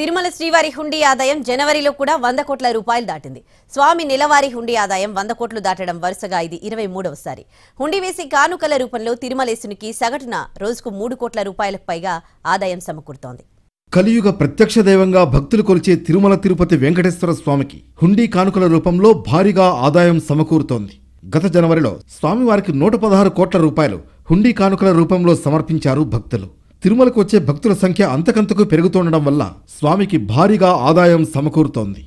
తిరుమల శ్రీవారి హుండీ ఆదాయం జనవరిలో కూడా వంద కోట్ల రూపాయలు దాటింది స్వామి నెలవారి హుండీ ఆదాయం వంద కోట్లు దాటడం వరుసగా ఇది ఇరవై మూడవసారి హుండీ వేసి కానుకల రూపంలో తిరుమలేసునికి సగటున రోజుకు మూడు కోట్ల రూపాయలకు పైగా ఆదాయం సమకూరుతోంది కలియుగ ప్రత్యక్ష దైవంగా భక్తులు కొలిచే తిరుమల తిరుపతి వెంకటేశ్వర స్వామికి హుండీ కానుకల రూపంలో భారీగా ఆదాయం సమకూరుతోంది గత జనవరిలో స్వామివారికి నూట పదహారు కోట్ల రూపాయలు హుండీ కానుకల రూపంలో సమర్పించారు భక్తులు తిరుమలకు వచ్చే భక్తుల సంఖ్య అంతకంతకు పెరుగుతుండడం వల్ల స్వామికి భారీగా ఆదాయం సమకూరుతోంది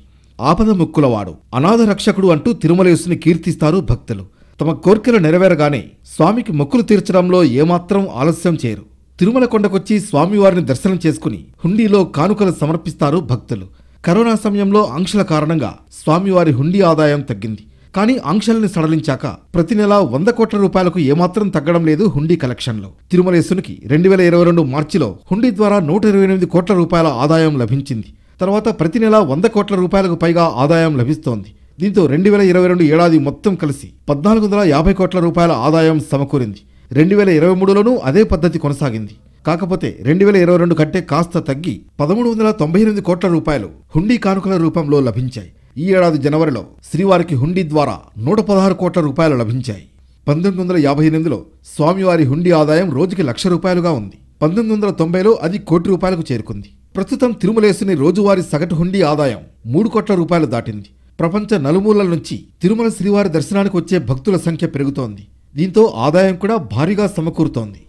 ఆపద ముక్కులవాడు అనాథ రక్షకుడు అంటూ తిరుమలేసుని కీర్తిస్తారు భక్తులు తమ కోర్కెలు నెరవేరగానే స్వామికి మొక్కులు తీర్చడంలో ఏమాత్రం ఆలస్యం చేయరు తిరుమల కొండకొచ్చి స్వామివారిని దర్శనం చేసుకుని హుండీలో కానుకలు సమర్పిస్తారు భక్తులు కరోనా సమయంలో ఆంక్షల కారణంగా స్వామివారి హుండీ ఆదాయం తగ్గింది కానీ ఆంక్షల్ని సడలించాక ప్రతి నెలా వంద కోట్ల రూపాయలకు ఏమాత్రం తగ్గడం లేదు హుండీ కలెక్షన్లు తిరుమలేసునికి రెండు వేల ఇరవై రెండు మార్చిలో హుండీ ద్వారా నూట ఇరవై ఎనిమిది కోట్ల రూపాయల ఆదాయం లభించింది తర్వాత ప్రతి నెలా వంద కోట్ల రూపాయలకు పైగా ఆదాయం లభిస్తోంది దీంతో రెండు వేల ఇరవై రెండు ఏడాది మొత్తం కలిసి పద్నాలుగు వందల యాభై కోట్ల రూపాయల ఆదాయం సమకూరింది రెండు వేల ఇరవై మూడులోనూ అదే పద్ధతి కొనసాగింది కాకపోతే రెండు వేల ఇరవై రెండు కంటే కాస్త తగ్గి పదమూడు వందల తొంభై ఎనిమిది కోట్ల రూపాయలు హుండీ కానుకల రూపంలో లభించాయి ఈ ఏడాది జనవరిలో శ్రీవారికి హుండీ ద్వారా నూట పదహారు కోట్ల రూపాయలు లభించాయి పంతొమ్మిది వందల యాభై ఎనిమిదిలో స్వామివారి హుండీ ఆదాయం రోజుకి లక్ష రూపాయలుగా ఉంది పంతొమ్మిది వందల తొంభైలో అది కోటి రూపాయలకు చేరుకుంది ప్రస్తుతం తిరుమలేసుని రోజువారీ సగటు హుండీ ఆదాయం మూడు కోట్ల రూపాయలు దాటింది ప్రపంచ నలుమూలల నుంచి తిరుమల శ్రీవారి దర్శనానికి వచ్చే భక్తుల సంఖ్య పెరుగుతోంది దీంతో ఆదాయం కూడా భారీగా సమకూరుతోంది